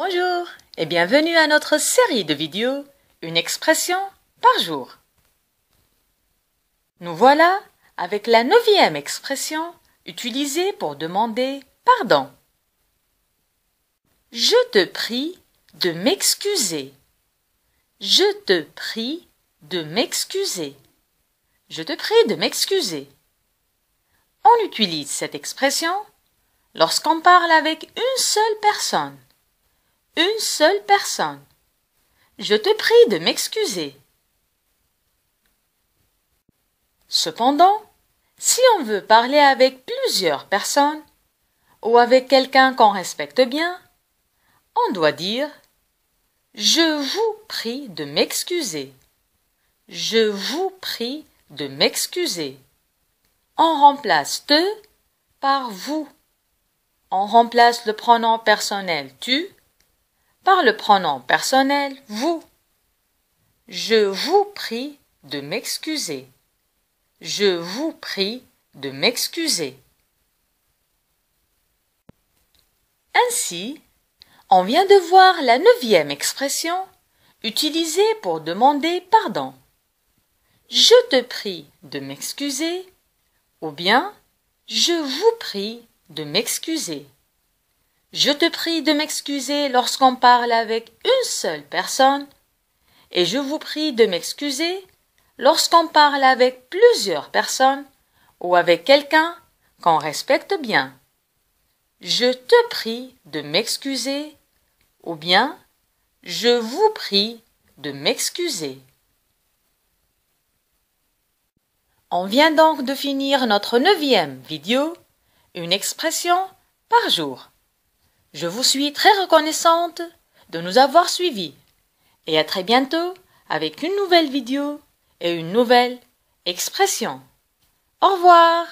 Bonjour et bienvenue à notre série de vidéos Une expression par jour. Nous voilà avec la neuvième expression utilisée pour demander pardon. Je te prie de m'excuser. Je te prie de m'excuser. Je te prie de m'excuser. On utilise cette expression lorsqu'on parle avec une seule personne une seule personne. Je te prie de m'excuser. Cependant, si on veut parler avec plusieurs personnes ou avec quelqu'un qu'on respecte bien, on doit dire Je vous prie de m'excuser. Je vous prie de m'excuser. On remplace te par vous. On remplace le pronom personnel tu par le pronom personnel vous. Je vous prie de m'excuser. Je vous prie de m'excuser. Ainsi, on vient de voir la neuvième expression utilisée pour demander pardon. Je te prie de m'excuser ou bien je vous prie de m'excuser. Je te prie de m'excuser lorsqu'on parle avec une seule personne, et je vous prie de m'excuser lorsqu'on parle avec plusieurs personnes ou avec quelqu'un qu'on respecte bien. Je te prie de m'excuser ou bien je vous prie de m'excuser. On vient donc de finir notre neuvième vidéo, une expression par jour. Je vous suis très reconnaissante de nous avoir suivis et à très bientôt avec une nouvelle vidéo et une nouvelle expression. Au revoir